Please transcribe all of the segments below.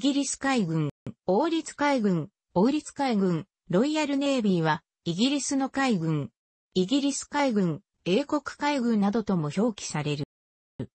ギリス海軍、王立海軍、王立海軍、ロイヤルネイビーは、イギリスの海軍、イギリス海軍、英国海軍などとも表記される。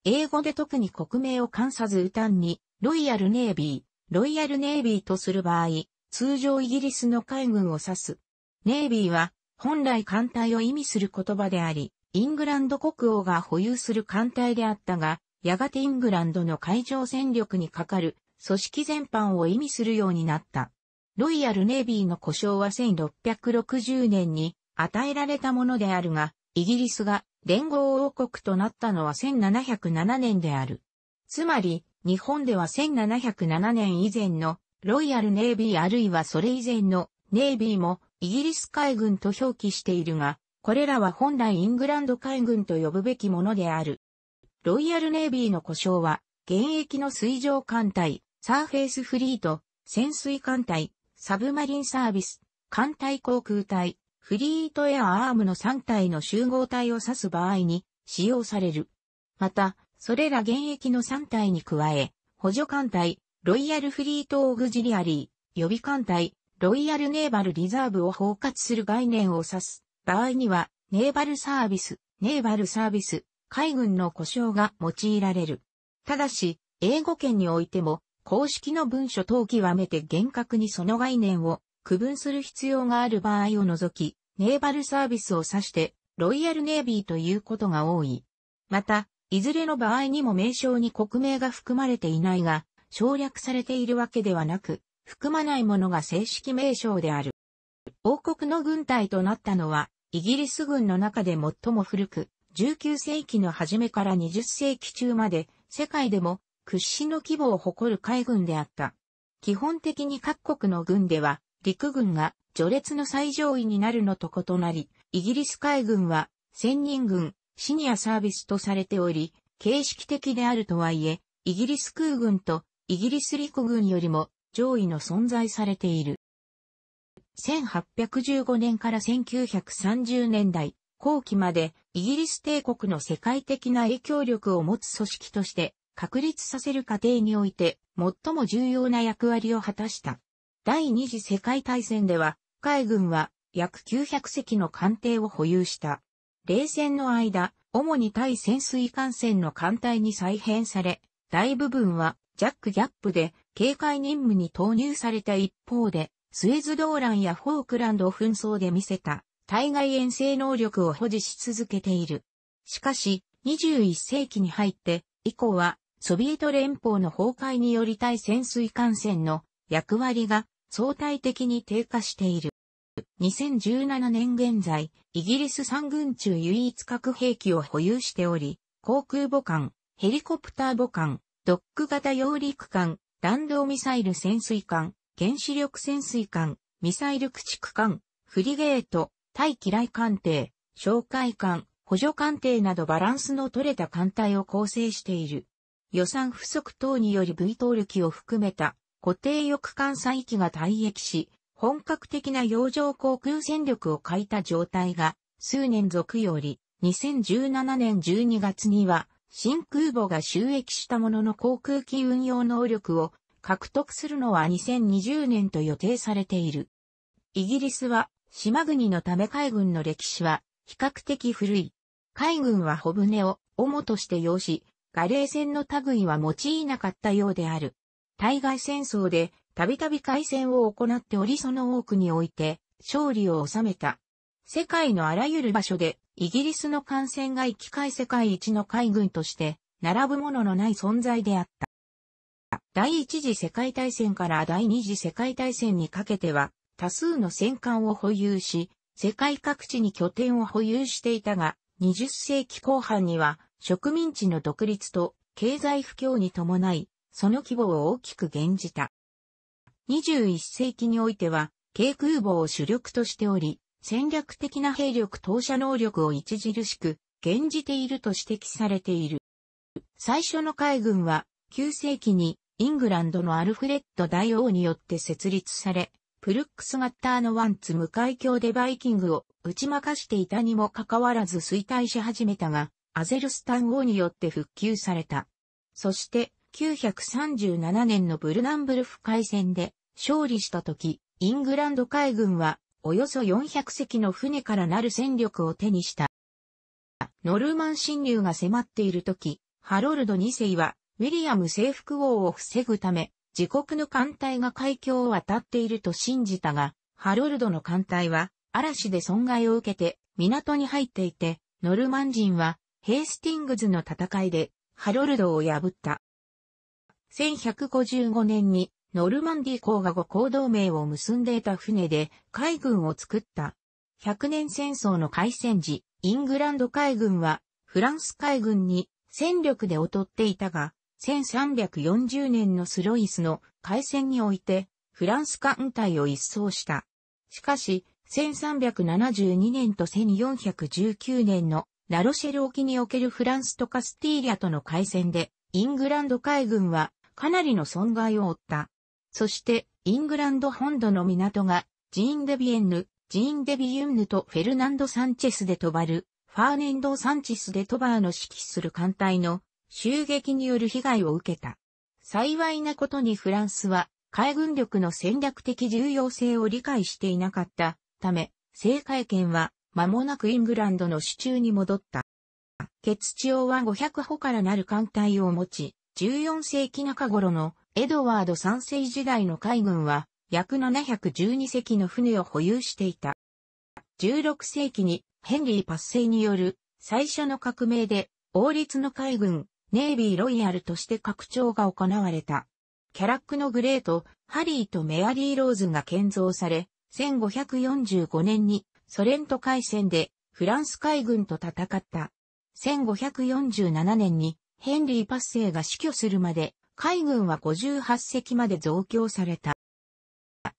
英語で特に国名を関さず歌んに、ロイヤルネイビー、ロイヤルネイビーとする場合、通常イギリスの海軍を指す。ネイビーは、本来艦隊を意味する言葉であり、イングランド国王が保有する艦隊であったが、やがてイングランドの海上戦力にかかる組織全般を意味するようになった。ロイヤルネイビーの故障は1660年に与えられたものであるが、イギリスが連合王国となったのは1707年である。つまり、日本では1707年以前のロイヤルネイビーあるいはそれ以前のネイビーもイギリス海軍と表記しているが、これらは本来イングランド海軍と呼ぶべきものである。ロイヤルネイビーの故障は、現役の水上艦隊、サーフェイスフリート、潜水艦隊、サブマリンサービス、艦隊航空隊、フリートエアアームの3体の集合体を指す場合に使用される。また、それら現役の3体に加え、補助艦隊、ロイヤルフリートオグジリアリー、予備艦隊、ロイヤルネーバルリザーブを包括する概念を指す。場合には、ネーバルサービス、ネーバルサービス、海軍の故障が用いられる。ただし、英語圏においても、公式の文書等極めて厳格にその概念を区分する必要がある場合を除き、ネーバルサービスを指して、ロイヤルネービーということが多い。また、いずれの場合にも名称に国名が含まれていないが、省略されているわけではなく、含まないものが正式名称である。王国の軍隊となったのは、イギリス軍の中で最も古く、19世紀の初めから20世紀中まで、世界でも屈指の規模を誇る海軍であった。基本的に各国の軍では、陸軍が序列の最上位になるのと異なり、イギリス海軍は、専任軍、シニアサービスとされており、形式的であるとはいえ、イギリス空軍とイギリス陸軍よりも上位の存在されている。1815年から1930年代後期までイギリス帝国の世界的な影響力を持つ組織として確立させる過程において最も重要な役割を果たした。第二次世界大戦では、海軍は約900隻の艦艇を保有した。冷戦の間、主に対潜水艦船の艦隊に再編され、大部分はジャックギャップで警戒任務に投入された一方で、スエズ動乱やフォークランド紛争で見せた対外遠征能力を保持し続けている。しかし、21世紀に入って以降はソビエト連邦の崩壊により対潜水艦船の役割が相対的に低下している。2017年現在、イギリス3軍中唯一核兵器を保有しており、航空母艦、ヘリコプター母艦、ドック型揚陸艦、弾道ミサイル潜水艦、原子力潜水艦、ミサイル駆逐艦、フリゲート、対機雷艦艇、哨戒艦、補助艦艇などバランスの取れた艦隊を構成している。予算不足等により V 位ー力を含めた固定翼艦載機が退役し、本格的な洋上航空戦力を欠いた状態が数年続より、2017年12月には新空母が収益したものの航空機運用能力を獲得するのは2020年と予定されている。イギリスは島国のため海軍の歴史は比較的古い。海軍は小船を主として用し、ガレー戦の類は用いなかったようである。対外戦争で、たびたび海戦を行っておりその多くにおいて、勝利を収めた。世界のあらゆる場所で、イギリスの艦船が行き交い世界一の海軍として、並ぶもののない存在であった。第一次世界大戦から第二次世界大戦にかけては、多数の戦艦を保有し、世界各地に拠点を保有していたが、20世紀後半には、植民地の独立と経済不況に伴い、その規模を大きく減じた。21世紀においては、軽空母を主力としており、戦略的な兵力投射能力を著しく、減じていると指摘されている。最初の海軍は、9世紀にイングランドのアルフレッド大王によって設立され、プルックス・ガッターのワンツ無海峡でバイキングを打ち負かしていたにもかかわらず衰退し始めたが、アゼルスタン王によって復旧された。そして、937年のブルナンブルフ海戦で勝利した時、イングランド海軍はおよそ400隻の船からなる戦力を手にした。ノルマン侵入が迫っている時、ハロルド2世はウィリアム征服王を防ぐため、自国の艦隊が海峡を渡っていると信じたが、ハロルドの艦隊は嵐で損害を受けて港に入っていて、ノルマン人はヘイスティングズの戦いで、ハロルドを破った。1155年に、ノルマンディ公が五公同盟を結んでいた船で、海軍を作った。100年戦争の開戦時、イングランド海軍は、フランス海軍に戦力で劣っていたが、1340年のスロイスの海戦において、フランス艦隊を一掃した。しかし、1372年と1419年のラロシェル沖におけるフランスとカスティーリアとの海戦で、イングランド海軍はかなりの損害を負った。そして、イングランド本土の港が、ジーン・デビエンヌ、ジーン・デビユンヌとフェルナンド・サンチェスで飛ばる、ファーネンド・サンチェスで飛ばーの指揮する艦隊の襲撃による被害を受けた。幸いなことにフランスは、海軍力の戦略的重要性を理解していなかったため、政界権は間もなくイングランドの手中に戻った。血地王は500歩からなる艦隊を持ち、14世紀中頃のエドワード3世時代の海軍は約712隻の船を保有していた。16世紀にヘンリー・パッセイによる最初の革命で王立の海軍、ネイビー・ロイヤルとして拡張が行われた。キャラックのグレート、ハリーとメアリー・ローズが建造され、1545年にソ連と海戦でフランス海軍と戦った。1547年にヘンリー・パッセイが死去するまで海軍は58隻まで増強された。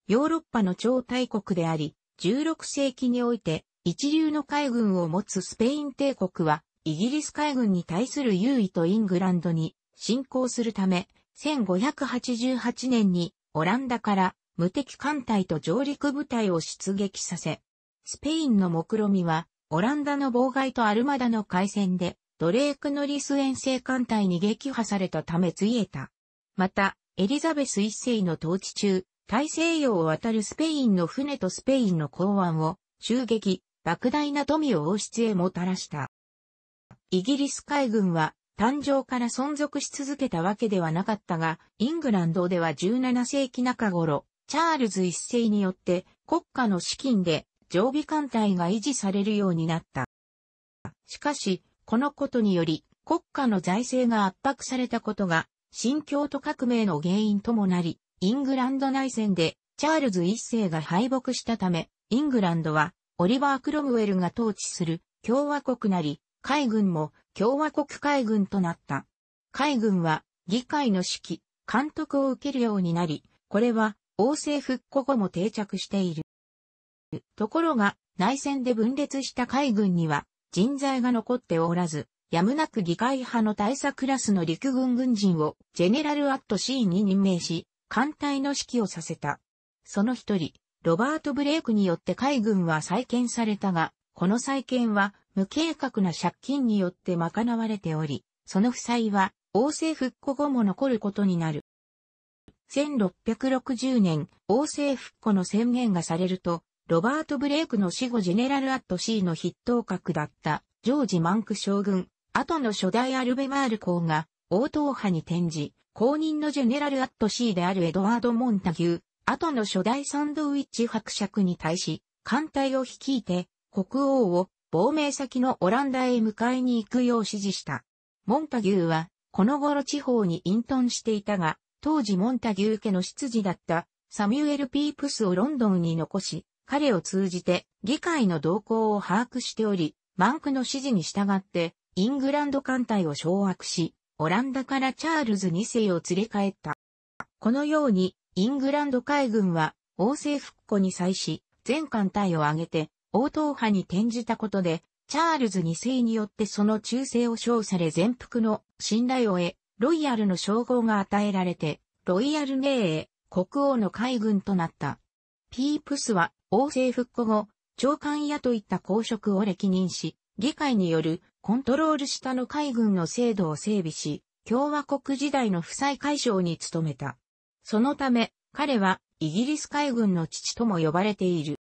ヨーロッパの超大国であり、16世紀において一流の海軍を持つスペイン帝国はイギリス海軍に対する優位とイングランドに侵攻するため、1588年にオランダから無敵艦隊と上陸部隊を出撃させ、スペインの目論みは、オランダの妨害とアルマダの海戦で、ドレークのリス遠征艦隊に撃破されたためついえた。また、エリザベス一世の統治中、大西洋を渡るスペインの船とスペインの港湾を襲撃、莫大な富を王室へもたらした。イギリス海軍は誕生から存続し続けたわけではなかったが、イングランドでは17世紀中頃、チャールズ一世によって国家の資金で常備艦隊が維持されるようになった。しかし、このことにより、国家の財政が圧迫されたことが、新京都革命の原因ともなり、イングランド内戦で、チャールズ一世が敗北したため、イングランドは、オリバー・クロムウェルが統治する共和国なり、海軍も共和国海軍となった。海軍は議会の指揮、監督を受けるようになり、これは王政復古後も定着している。ところが、内戦で分裂した海軍には、人材が残っておらず、やむなく議会派の大佐クラスの陸軍軍人を、ジェネラル・アット・シーに任命し、艦隊の指揮をさせた。その一人、ロバート・ブレイクによって海軍は再建されたが、この再建は無計画な借金によって賄われており、その負債は王政復古後も残ることになる。1660年、王政復古の宣言がされると、ロバート・ブレイクの死後ジェネラル・アット・シーの筆頭格だったジョージ・マンク将軍、後の初代アルベマール公が王党派に転じ、公認のジェネラル・アット・シーであるエドワード・モンタギュー、後の初代サンドウィッチ伯爵に対し、艦隊を率いて国王を亡命先のオランダへ迎えに行くよう指示した。モンタギューは、この頃地方に隠遁していたが、当時モンタギュー家の執事だったサミュエル・ピープスをロンドンに残し、彼を通じて議会の動向を把握しており、マンクの指示に従って、イングランド艦隊を掌握し、オランダからチャールズ2世を連れ帰った。このように、イングランド海軍は、王政復古に際し、全艦隊を挙げて、応答派に転じたことで、チャールズ2世によってその忠誠を称され全幅の信頼を得、ロイヤルの称号が与えられて、ロイヤル名へ国王の海軍となった。ピープスは王政復古後、長官やといった公職を歴任し、議会によるコントロール下の海軍の制度を整備し、共和国時代の負債解消に努めた。そのため、彼はイギリス海軍の父とも呼ばれている。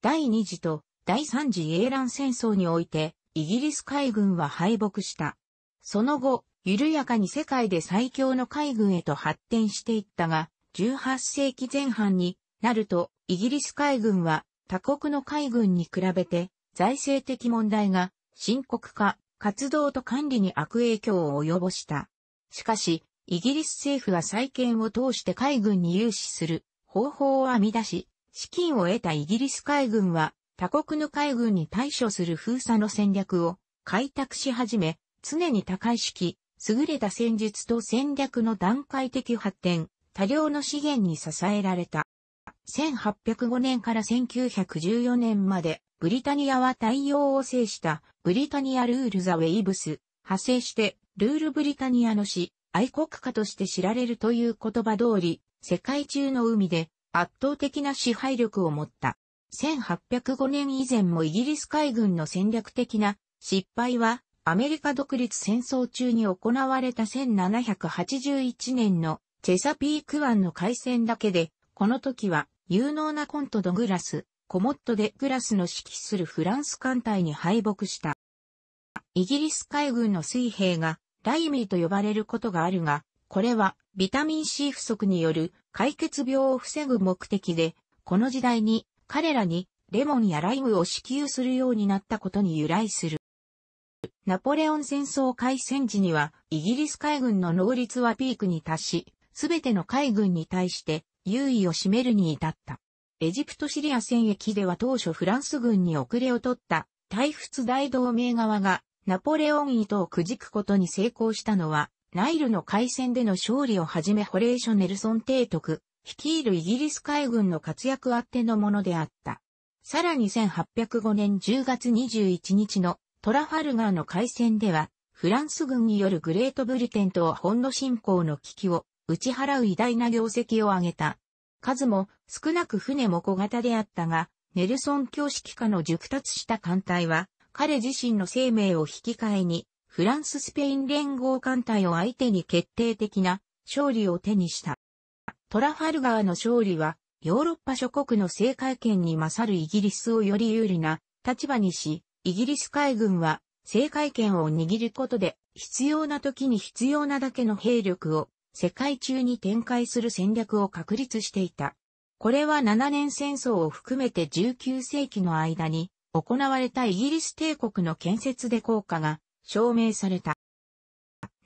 第二次と第三次英乱戦争において、イギリス海軍は敗北した。その後、緩やかに世界で最強の海軍へと発展していったが、18世紀前半になるとイギリス海軍は他国の海軍に比べて財政的問題が深刻化、活動と管理に悪影響を及ぼした。しかし、イギリス政府は再建を通して海軍に融資する方法を編み出し、資金を得たイギリス海軍は他国の海軍に対処する封鎖の戦略を開拓し始め、常に高い式、優れた戦術と戦略の段階的発展、多量の資源に支えられた。1805年から1914年まで、ブリタニアは対応を制したブリタニアルールザウェイブス、派生してルールブリタニアの死、愛国家として知られるという言葉通り、世界中の海で圧倒的な支配力を持った。1805年以前もイギリス海軍の戦略的な失敗はアメリカ独立戦争中に行われた1781年のチェサピーク湾の海戦だけで、この時は有能なコントドグラス、コモット・デ・グラスの指揮するフランス艦隊に敗北した。イギリス海軍の水兵がライミーと呼ばれることがあるが、これはビタミン C 不足による解決病を防ぐ目的で、この時代に彼らにレモンやライムを支給するようになったことに由来する。ナポレオン戦争開戦時にはイギリス海軍の能率はピークに達し、すべての海軍に対して優位を占めるに至った。エジプトシリア戦役では当初フランス軍に遅れを取った大仏大同盟側がナポレオン糸をくじくことに成功したのは、ナイルの海戦での勝利をはじめホレーショ・ネルソン提督、率いるイギリス海軍の活躍あってのものであった。さらに1805年10月21日のトラファルガーの海戦では、フランス軍によるグレートブリテンと本土侵攻の危機を打ち払う偉大な業績を挙げた。数も少なく船も小型であったが、ネルソン教式下の熟達した艦隊は、彼自身の生命を引き換えに、フランス・スペイン連合艦隊を相手に決定的な勝利を手にした。トラファルガーの勝利は、ヨーロッパ諸国の政界権に勝るイギリスをより有利な立場にし、イギリス海軍は政界権を握ることで、必要な時に必要なだけの兵力を世界中に展開する戦略を確立していた。これは7年戦争を含めて19世紀の間に行われたイギリス帝国の建設で効果が証明された。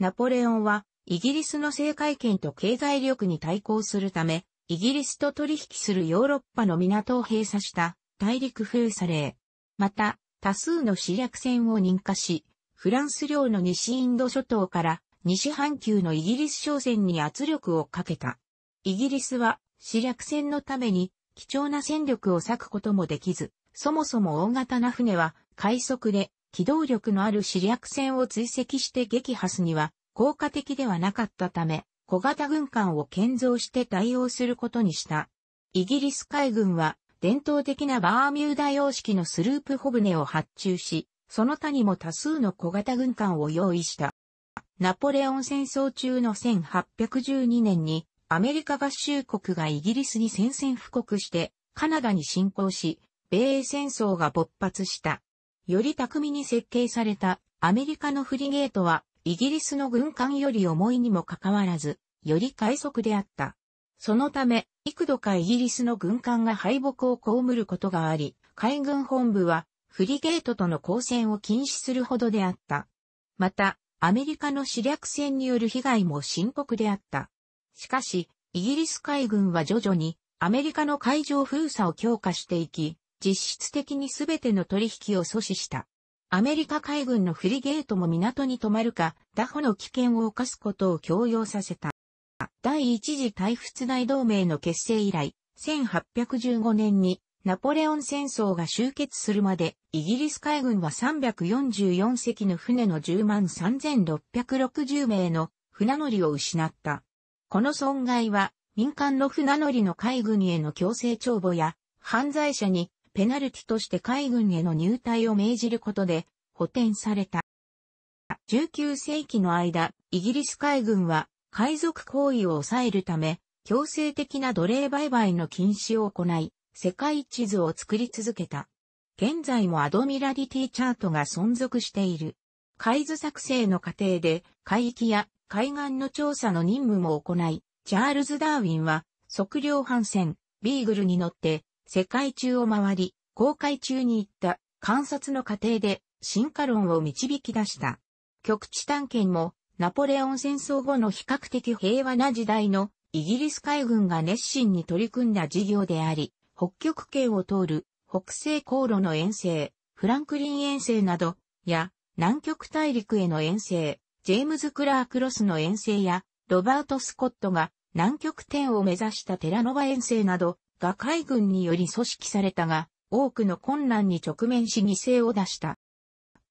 ナポレオンはイギリスの政界権と経済力に対抗するため、イギリスと取引するヨーロッパの港を閉鎖した大陸封鎖令。また、多数の私略船を認可し、フランス領の西インド諸島から西半球のイギリス商船に圧力をかけた。イギリスは、死略戦のために、貴重な戦力を割くこともできず、そもそも大型な船は、快速で、機動力のある死略戦を追跡して撃破すには、効果的ではなかったため、小型軍艦を建造して対応することにした。イギリス海軍は、伝統的なバーミューダ様式のスループホブネを発注し、その他にも多数の小型軍艦を用意した。ナポレオン戦争中の1812年に、アメリカ合衆国がイギリスに宣戦布告して、カナダに侵攻し、米英戦争が勃発した。より巧みに設計されたアメリカのフリゲートは、イギリスの軍艦より重いにもかかわらず、より快速であった。そのため、幾度かイギリスの軍艦が敗北を被ることがあり、海軍本部は、フリゲートとの交戦を禁止するほどであった。また、アメリカの死略戦による被害も深刻であった。しかし、イギリス海軍は徐々にアメリカの海上封鎖を強化していき、実質的に全ての取引を阻止した。アメリカ海軍のフリゲートも港に止まるか、打破の危険を犯すことを強要させた。第一次大仏大同盟の結成以来、1815年にナポレオン戦争が終結するまで、イギリス海軍は344隻の船の10万3660名の船乗りを失った。この損害は、民間の船乗りの海軍への強制帳簿や、犯罪者にペナルティとして海軍への入隊を命じることで補填された。19世紀の間、イギリス海軍は海賊行為を抑えるため、強制的な奴隷売買の禁止を行い、世界地図を作り続けた。現在もアドミラリティチャートが存続している。海図作成の過程で海域や海岸の調査の任務も行い、チャールズ・ダーウィンは測量帆船、ビーグルに乗って世界中を回り、航海中に行った観察の過程で進化論を導き出した。極地探検もナポレオン戦争後の比較的平和な時代のイギリス海軍が熱心に取り組んだ事業であり、北極圏を通る北西航路の遠征、フランクリン遠征など、や、南極大陸への遠征、ジェームズ・クラーク・ロスの遠征や、ロバート・スコットが南極点を目指したテラノバ遠征などが海軍により組織されたが、多くの困難に直面し犠牲を出した。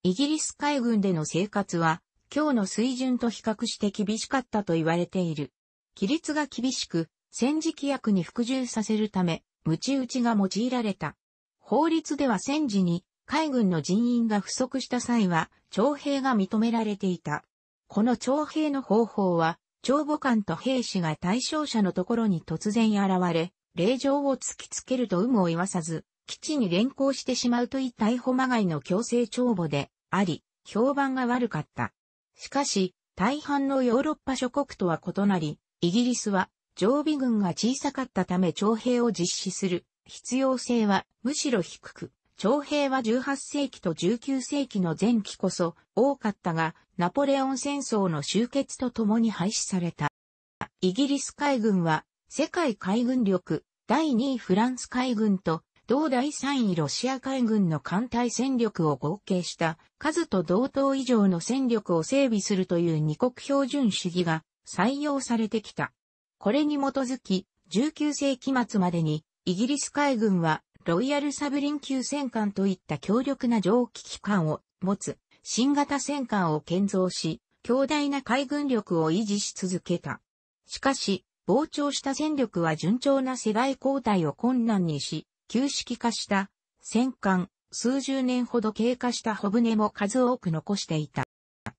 イギリス海軍での生活は、今日の水準と比較して厳しかったと言われている。規律が厳しく、戦時規約に服従させるため、無知打ちが用いられた。法律では戦時に海軍の人員が不足した際は、徴兵が認められていた。この徴兵の方法は、帳簿官と兵士が対象者のところに突然現れ、令状を突きつけると有無を言わさず、基地に連行してしまうといった逮捕まがいの強制帳簿であり、評判が悪かった。しかし、大半のヨーロッパ諸国とは異なり、イギリスは常備軍が小さかったため徴兵を実施する必要性はむしろ低く、徴兵は18世紀と19世紀の前期こそ多かったが、ナポレオン戦争の終結とともに廃止された。イギリス海軍は世界海軍力第2位フランス海軍と同第3位ロシア海軍の艦隊戦力を合計した数と同等以上の戦力を整備するという二国標準主義が採用されてきた。これに基づき、19世紀末までに、イギリス海軍は、ロイヤルサブリン級戦艦といった強力な蒸気機関を持つ新型戦艦を建造し、強大な海軍力を維持し続けた。しかし、膨張した戦力は順調な世代交代を困難にし、旧式化した戦艦、数十年ほど経過した小船も数多く残していた。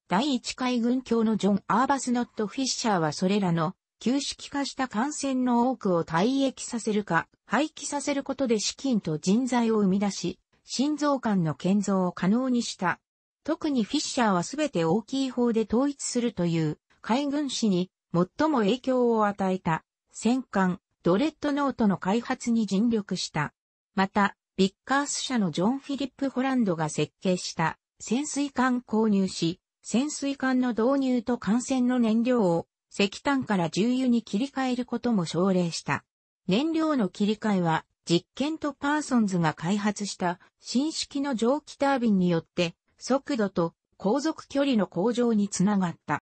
第一海軍卿のジョン・アーバスノット・フィッシャーはそれらの旧式化した感染の多くを退役させるか、廃棄させることで資金と人材を生み出し、心臓管の建造を可能にした。特にフィッシャーはすべて大きい方で統一するという海軍史に最も影響を与えた戦艦ドレッドノートの開発に尽力した。また、ビッカース社のジョン・フィリップ・ホランドが設計した潜水艦購入し、潜水艦の導入と艦船の燃料を石炭から重油に切り替えることも奨励した。燃料の切り替えは、実験とパーソンズが開発した新式の蒸気タービンによって、速度と航続距離の向上につながった。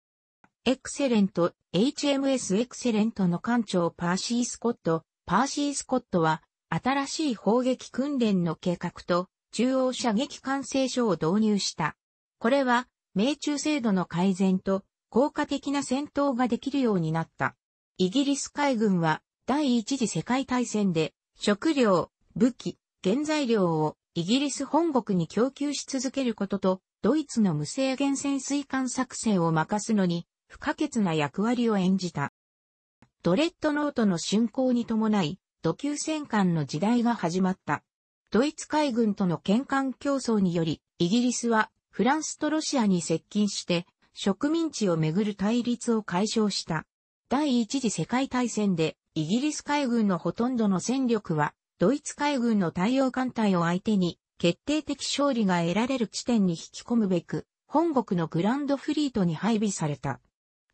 エクセレント、HMS エクセレントの艦長パーシー・スコット、パーシー・スコットは、新しい砲撃訓練の計画と、中央射撃管制所を導入した。これは、命中精度の改善と、効果的な戦闘ができるようになった。イギリス海軍は第一次世界大戦で食料、武器、原材料をイギリス本国に供給し続けることとドイツの無制限潜水艦作戦を任すのに不可欠な役割を演じた。ドレッドノートの竣工に伴い、土級戦艦の時代が始まった。ドイツ海軍との喧嘩競争により、イギリスはフランスとロシアに接近して植民地をめぐる対立を解消した。第一次世界大戦でイギリス海軍のほとんどの戦力はドイツ海軍の太陽艦隊を相手に決定的勝利が得られる地点に引き込むべく本国のグランドフリートに配備された。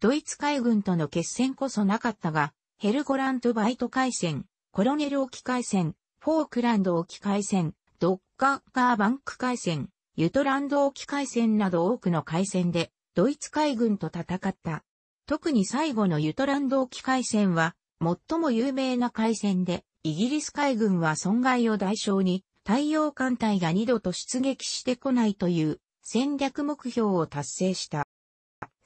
ドイツ海軍との決戦こそなかったが、ヘルゴラントバイト海戦、コロネル沖海戦、フォークランド沖海戦、ドッカーガーバンク海戦、ユトランド沖海戦など多くの海戦でドイツ海軍と戦った。特に最後のユトランド沖海戦は、最も有名な海戦で、イギリス海軍は損害を代償に、太陽艦隊が二度と出撃してこないという戦略目標を達成した。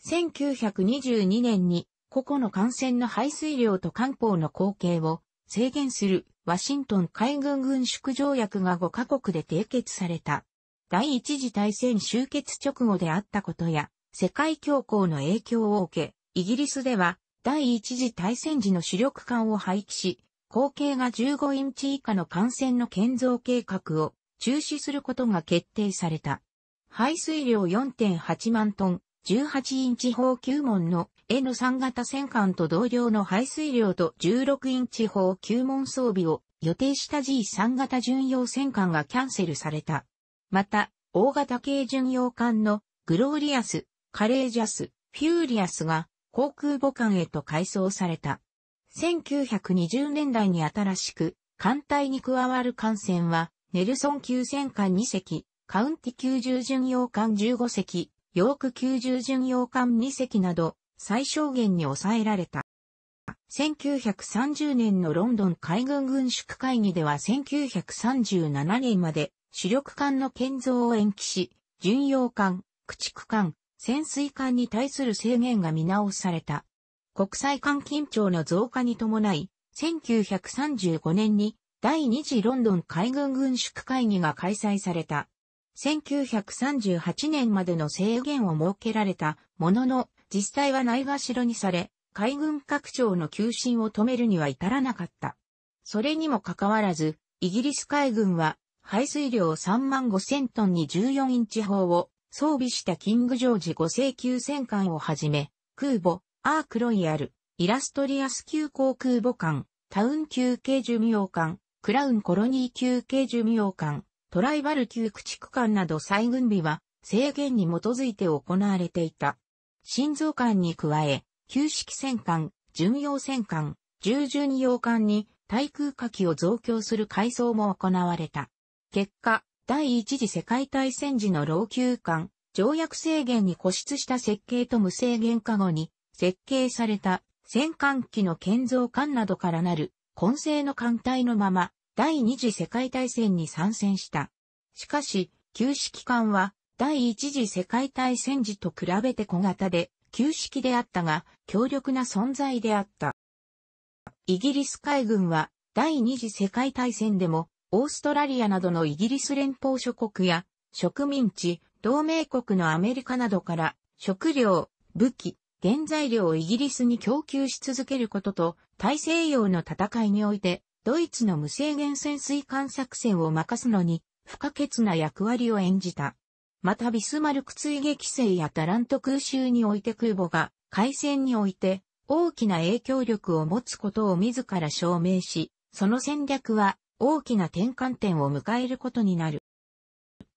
1922年に、個々の艦船の排水量と艦砲の光景を制限するワシントン海軍軍縮条約が5カ国で締結された。第一次大戦終結直後であったことや、世界恐慌の影響を受け、イギリスでは第一次大戦時の主力艦を廃棄し、口径が15インチ以下の艦船の建造計画を中止することが決定された。排水量4.8万トン、18インチ砲9門の N3 型戦艦と同量の排水量と16インチ砲9門装備を予定した G3 型巡洋戦艦がキャンセルされた。また、大型軽巡洋艦のグローリアスカレージャス、フューリアスが航空母艦へと改装された。1920年代に新しく、艦隊に加わる艦船は、ネルソン級戦艦2隻、カウンティ90巡洋艦15隻、ヨーク90巡洋艦2隻など、最小限に抑えられた。1930年のロンドン海軍軍縮会議では1937年まで主力艦の建造を延期し、巡洋艦、駆逐艦、潜水艦に対する制限が見直された。国際艦緊張の増加に伴い、1935年に第2次ロンドン海軍軍縮会議が開催された。1938年までの制限を設けられたものの、実際はないがしろにされ、海軍拡張の求心を止めるには至らなかった。それにもかかわらず、イギリス海軍は排水量3万5 0トンに14インチ砲を装備したキングジョージ5世級戦艦をはじめ、空母、アークロイヤル、イラストリアス級航空母艦、タウン級軽巡洋艦、クラウンコロニー級軽巡洋艦、トライバル級駆逐艦など再軍備は制限に基づいて行われていた。新造艦に加え、旧式戦艦、巡洋戦艦、従巡洋艦に対空火器を増強する改装も行われた。結果、第一次世界大戦時の老朽艦、条約制限に固執した設計と無制限化後に設計された戦艦機の建造艦などからなる混成の艦隊のまま第二次世界大戦に参戦した。しかし、旧式艦は第一次世界大戦時と比べて小型で旧式であったが強力な存在であった。イギリス海軍は第二次世界大戦でもオーストラリアなどのイギリス連邦諸国や植民地、同盟国のアメリカなどから食料、武器、原材料をイギリスに供給し続けることと大西洋の戦いにおいてドイツの無制限潜水艦作戦を任すのに不可欠な役割を演じた。またビスマルク追撃戦やタラント空襲において空母が海戦において大きな影響力を持つことを自ら証明し、その戦略は大きな転換点を迎えることになる。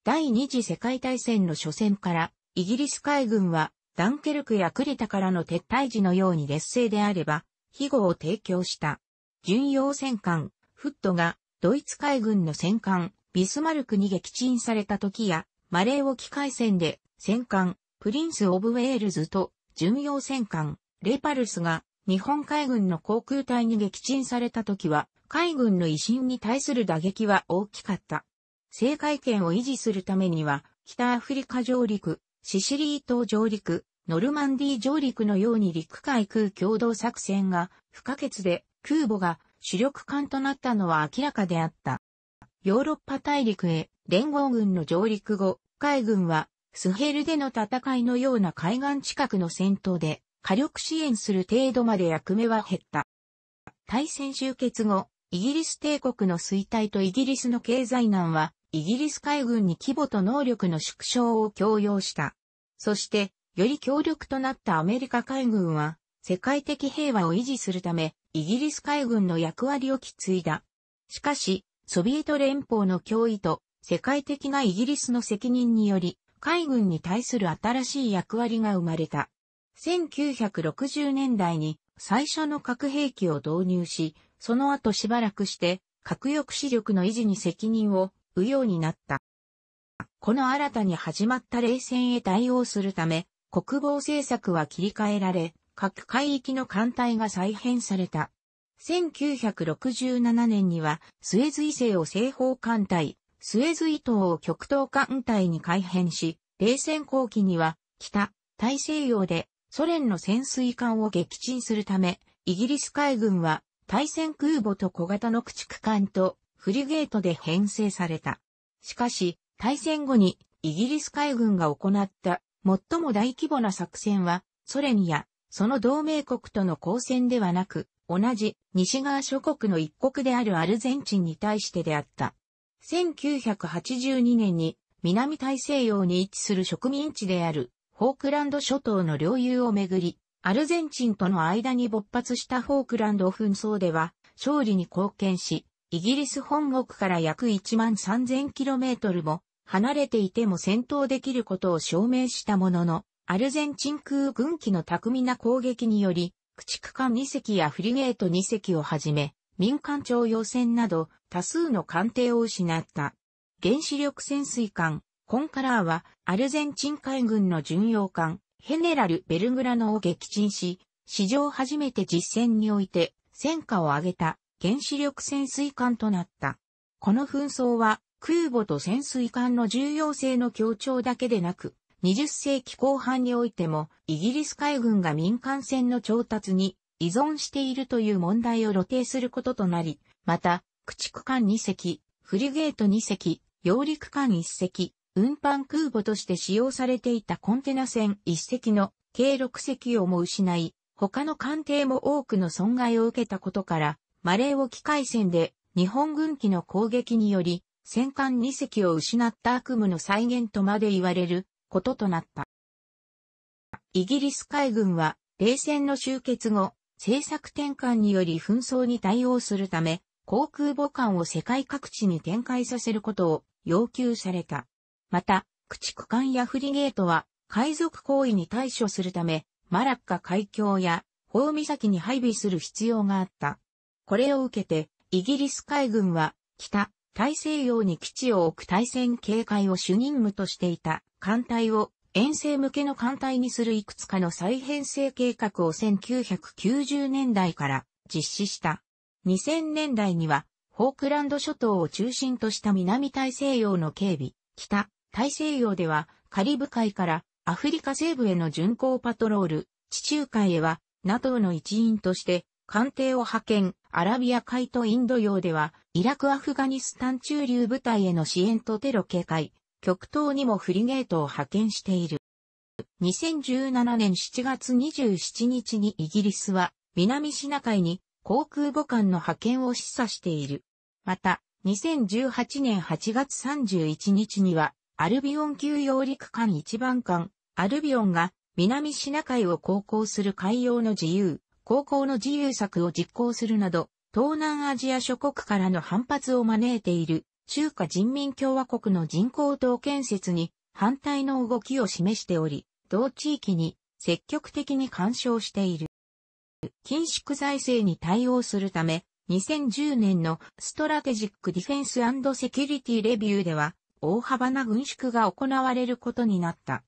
第二次世界大戦の初戦から、イギリス海軍は、ダンケルクやクリタからの撤退時のように劣勢であれば、庇護を提供した。巡洋戦艦、フットが、ドイツ海軍の戦艦、ビスマルクに撃沈された時や、マレー沖海戦で、戦艦、プリンス・オブ・ウェールズと、巡洋戦艦、レパルスが、日本海軍の航空隊に撃沈された時は、海軍の威信に対する打撃は大きかった。制海権を維持するためには、北アフリカ上陸、シシリー島上陸、ノルマンディー上陸のように陸海空共同作戦が不可欠で、空母が主力艦となったのは明らかであった。ヨーロッパ大陸へ連合軍の上陸後、海軍はスヘルでの戦いのような海岸近くの戦闘で火力支援する程度まで役目は減った。対戦終結後、イギリス帝国の衰退とイギリスの経済難は、イギリス海軍に規模と能力の縮小を強要した。そして、より強力となったアメリカ海軍は、世界的平和を維持するため、イギリス海軍の役割を築継いだ。しかし、ソビエト連邦の脅威と、世界的なイギリスの責任により、海軍に対する新しい役割が生まれた。1960年代に最初の核兵器を導入し、その後しばらくして、核抑止力の維持に責任を負うようになった。この新たに始まった冷戦へ対応するため、国防政策は切り替えられ、各海域の艦隊が再編された。1967年には、スエズ異性を西方艦隊、スエズ伊東を極東艦隊に改編し、冷戦後期には、北、大西洋で、ソ連の潜水艦を撃沈するため、イギリス海軍は、対戦空母と小型の駆逐艦とフリゲートで編成された。しかし、大戦後にイギリス海軍が行った最も大規模な作戦は、ソ連やその同盟国との交戦ではなく、同じ西側諸国の一国であるアルゼンチンに対してであった。1982年に南大西洋に位置する植民地であるフォークランド諸島の領有をめぐり、アルゼンチンとの間に勃発したフォークランド紛争では、勝利に貢献し、イギリス本国から約1万 3000km も離れていても戦闘できることを証明したものの、アルゼンチン空軍機の巧みな攻撃により、駆逐艦2隻やフリゲート2隻をはじめ、民間徴用船など多数の艦艇を失った。原子力潜水艦、コンカラーはアルゼンチン海軍の巡洋艦、ヘネラル・ベルグラノを撃沈し、史上初めて実戦において戦果を上げた原子力潜水艦となった。この紛争は空母と潜水艦の重要性の強調だけでなく、20世紀後半においてもイギリス海軍が民間船の調達に依存しているという問題を露呈することとなり、また、駆逐艦2隻、フリゲート2隻、揚陸艦1隻、運搬空母として使用されていたコンテナ船1隻の計6隻をも失い、他の艦艇も多くの損害を受けたことから、マレー沖海戦で日本軍機の攻撃により、戦艦2隻を失った悪夢の再現とまで言われることとなった。イギリス海軍は、冷戦の終結後、政策転換により紛争に対応するため、航空母艦を世界各地に展開させることを要求された。また、駆逐艦やフリゲートは、海賊行為に対処するため、マラッカ海峡や、ホウ岬に配備する必要があった。これを受けて、イギリス海軍は、北、大西洋に基地を置く対戦警戒を主任務としていた艦隊を遠征向けの艦隊にするいくつかの再編成計画を1990年代から実施した。2000年代には、ホークランド諸島を中心とした南大西洋の警備、北、大西洋ではカリブ海からアフリカ西部への巡航パトロール、地中海へは NATO の一員として艦艇を派遣、アラビア海とインド洋ではイラク・アフガニスタン中流部隊への支援とテロ警戒、極東にもフリゲートを派遣している。2017年7月27日にイギリスは南シナ海に航空母艦の派遣を示唆している。また、2018年8月31日にはアルビオン級揚陸艦一番艦、アルビオンが南シナ海を航行する海洋の自由、航行の自由策を実行するなど、東南アジア諸国からの反発を招いている中華人民共和国の人工島建設に反対の動きを示しており、同地域に積極的に干渉している。緊縮財政に対応するため、2010年のストラテジックディフェンスセキュリティレビューでは、大幅な軍縮が行われることになった。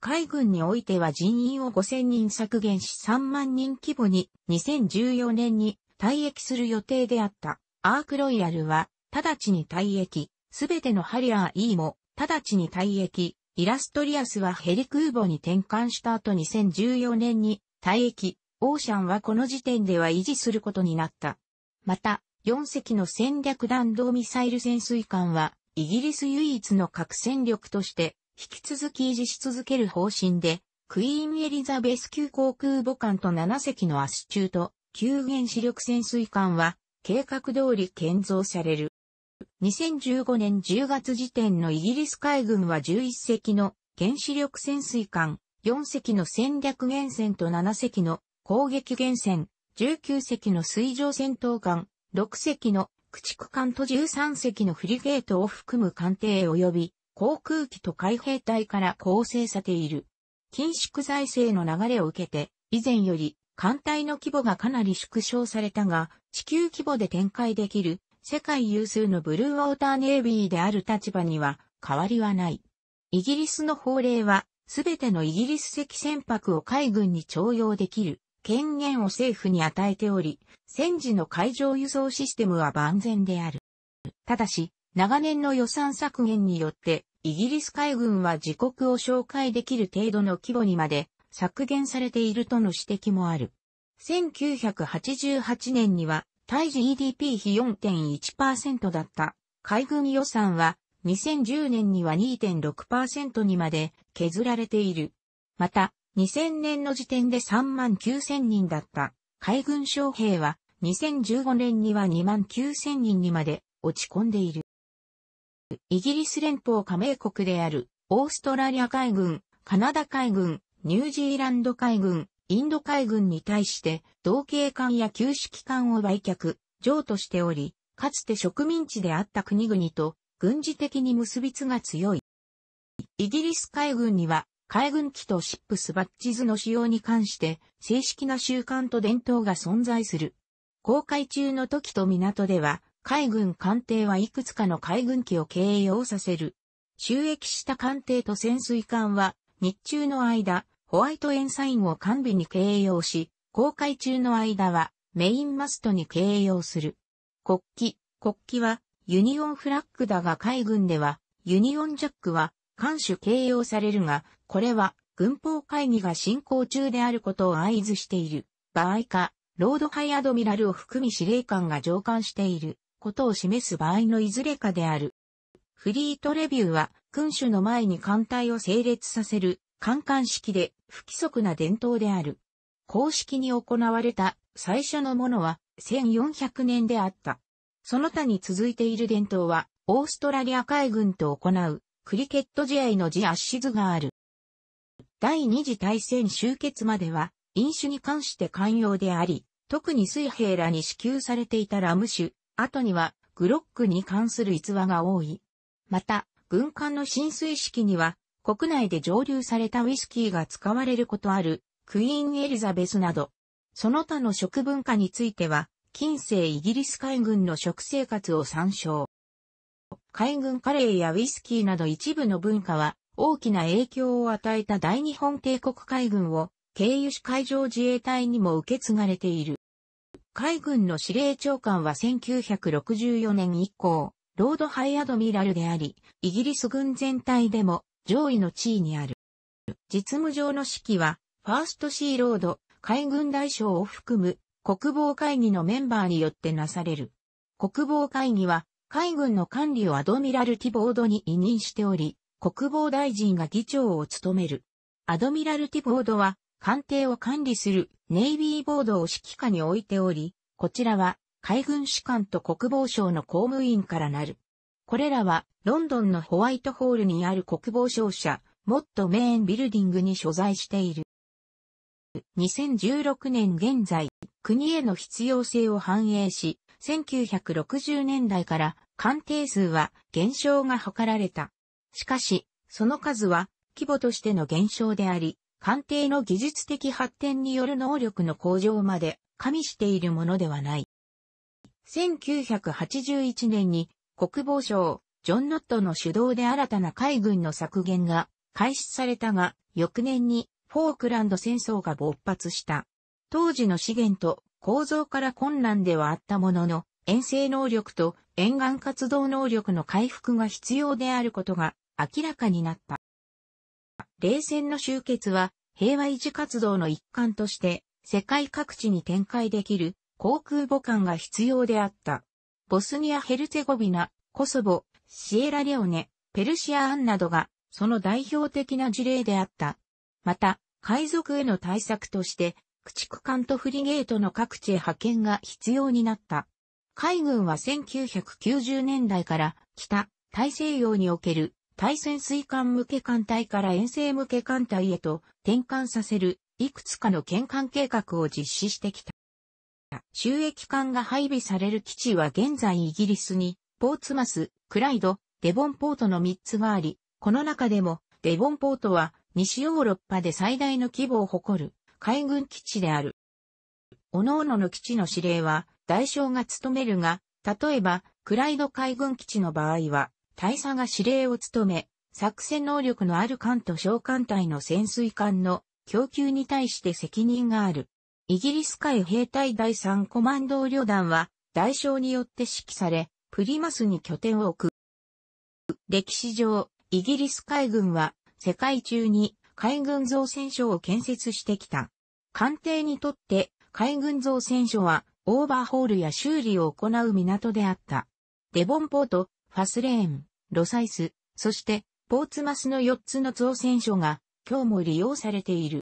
海軍においては人員を5000人削減し3万人規模に2014年に退役する予定であった。アークロイヤルは、直ちに退役、すべてのハリアー E も、直ちに退役、イラストリアスはヘリ空母に転換した後2014年に退役、オーシャンはこの時点では維持することになった。また、4隻の戦略弾道ミサイル潜水艦は、イギリス唯一の核戦力として引き続き維持し続ける方針で、クイーンエリザベス級航空母艦と7隻の圧中と旧原子力潜水艦は計画通り建造される。2015年10月時点のイギリス海軍は11隻の原子力潜水艦、4隻の戦略原潜と7隻の攻撃原潜、19隻の水上戦闘艦、6隻の駆逐艦と13隻のフリゲートを含む艦艇及び航空機と海兵隊から構成されている。緊縮財政の流れを受けて、以前より艦隊の規模がかなり縮小されたが、地球規模で展開できる世界有数のブルーウォーターネイビーである立場には変わりはない。イギリスの法令は、すべてのイギリス籍船舶を海軍に徴用できる権限を政府に与えており、戦時の海上輸送システムは万全である。ただし、長年の予算削減によって、イギリス海軍は自国を紹介できる程度の規模にまで削減されているとの指摘もある。1988年には、対 GDP 比4.1%だった海軍予算は2010年には2.6%にまで削られている。また、2000年の時点で3万9000人だった海軍将兵は2015年には2万9000人にまで落ち込んでいる。イギリス連邦加盟国であるオーストラリア海軍、カナダ海軍、ニュージーランド海軍、インド海軍に対して同型艦や旧式艦を売却、譲渡しており、かつて植民地であった国々と軍事的に結びつが強い。イギリス海軍には海軍機とシップスバッジズの使用に関して正式な習慣と伝統が存在する。航海中の時と港では、海軍艦艇はいくつかの海軍機を経営をさせる。収益した艦艇と潜水艦は、日中の間、ホワイトエンサインを完備に掲揚し、航海中の間は、メインマストに掲揚する。国旗、国旗は、ユニオンフラッグだが海軍では、ユニオンジャックは、艦首形容されるが、これは、軍法会議が進行中であることを合図している場合か、ロードハイアドミラルを含み司令官が上官していることを示す場合のいずれかである。フリートレビューは、君主の前に艦隊を整列させる、艦艦式で不規則な伝統である。公式に行われた最初のものは1400年であった。その他に続いている伝統は、オーストラリア海軍と行う、クリケット試合の字アッシズがある。第二次大戦終結までは、飲酒に関して寛容であり、特に水兵らに支給されていたラム酒、後にはグロックに関する逸話が多い。また、軍艦の浸水式には、国内で蒸留されたウイスキーが使われることある、クイーン・エリザベスなど、その他の食文化については、近世イギリス海軍の食生活を参照。海軍カレーやウイスキーなど一部の文化は、大きな影響を与えた大日本帝国海軍を経由し海上自衛隊にも受け継がれている。海軍の司令長官は1964年以降、ロードハイアドミラルであり、イギリス軍全体でも上位の地位にある。実務上の指揮は、ファーストシーロード、海軍大将を含む国防会議のメンバーによってなされる。国防会議は、海軍の管理をアドミラルティボードに委任しており、国防大臣が議長を務める。アドミラルティボードは、艦艇を管理するネイビーボードを指揮下に置いており、こちらは海軍士官と国防省の公務員からなる。これらはロンドンのホワイトホールにある国防省舎、モットメーンビルディングに所在している。2016年現在、国への必要性を反映し、1960年代から艦艇数は減少が図られた。しかし、その数は規模としての減少であり、官邸の技術的発展による能力の向上まで加味しているものではない。1981年に国防省、ジョン・ノットの主導で新たな海軍の削減が開始されたが、翌年にフォークランド戦争が勃発した。当時の資源と構造から困難ではあったものの、遠征能力と沿岸活動能力の回復が必要であることが明らかになった。冷戦の終結は平和維持活動の一環として世界各地に展開できる航空母艦が必要であった。ボスニア・ヘルツェゴビナ、コソボ、シエラレオネ、ペルシアアンなどがその代表的な事例であった。また、海賊への対策として、駆逐艦とフリゲートの各地へ派遣が必要になった。海軍は1990年代から北大西洋における対潜水艦向け艦隊から遠征向け艦隊へと転換させるいくつかの転換計画を実施してきた。収益艦が配備される基地は現在イギリスにポーツマス、クライド、デボンポートの3つがあり、この中でもデボンポートは西ヨーロッパで最大の規模を誇る海軍基地である。各々の基地の指令は代償が務めるが、例えばクライド海軍基地の場合は大佐が司令を務め、作戦能力のある艦と小艦隊の潜水艦の供給に対して責任がある。イギリス海兵隊第3コマンド旅団は、代償によって指揮され、プリマスに拠点を置く。歴史上、イギリス海軍は、世界中に海軍造船所を建設してきた。艦艇にとって、海軍造船所は、オーバーホールや修理を行う港であった。デボンポート、ファスレーン、ロサイス、そして、ポーツマスの4つの造船所が、今日も利用されている。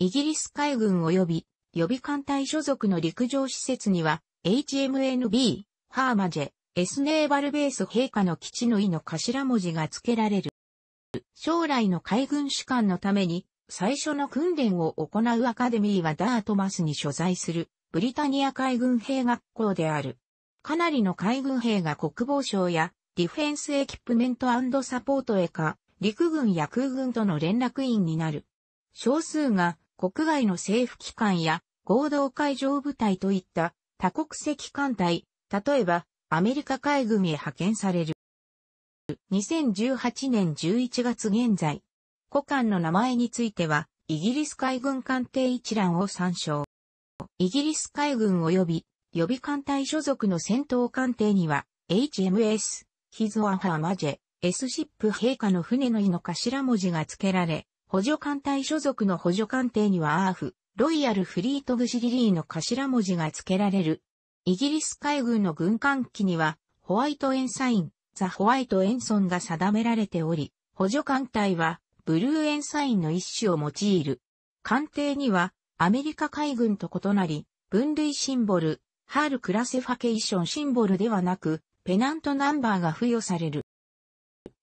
イギリス海軍及び予備艦隊所属の陸上施設には、HMNB、ハーマジェ、エスネーバルベース陛下の基地の意の頭文字が付けられる。将来の海軍士官のために、最初の訓練を行うアカデミーはダートマスに所在する、ブリタニア海軍兵学校である。かなりの海軍兵が国防省やディフェンスエキプメントサポートへか、陸軍や空軍との連絡員になる。少数が国外の政府機関や合同海上部隊といった多国籍艦隊、例えばアメリカ海軍へ派遣される。2018年11月現在、古艦の名前については、イギリス海軍艦艇一覧を参照。イギリス海軍及び予備艦隊所属の戦闘艦艇には、HMS ヒズワハマジェ、S シップ陛下の船の井の頭文字が付けられ、補助艦隊所属の補助艦艇にはアーフ、ロイヤルフリートグシリリーの頭文字が付けられる。イギリス海軍の軍艦機には、ホワイトエンサイン、ザ・ホワイトエンソンが定められており、補助艦隊は、ブルーエンサインの一種を用いる。艦艇には、アメリカ海軍と異なり、分類シンボル、ハールクラセファケーションシンボルではなく、ペナントナンバーが付与される。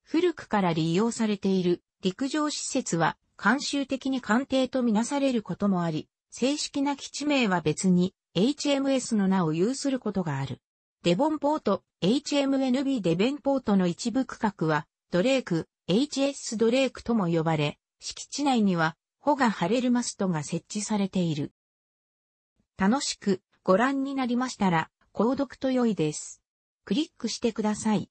古くから利用されている陸上施設は慣習的に艦艇とみなされることもあり、正式な基地名は別に HMS の名を有することがある。デボンポート、HMNB デベンポートの一部区画は、ドレーク、HS ドレークとも呼ばれ、敷地内には、ホがハレルマストが設置されている。楽しくご覧になりましたら、購読と良いです。クリックしてください。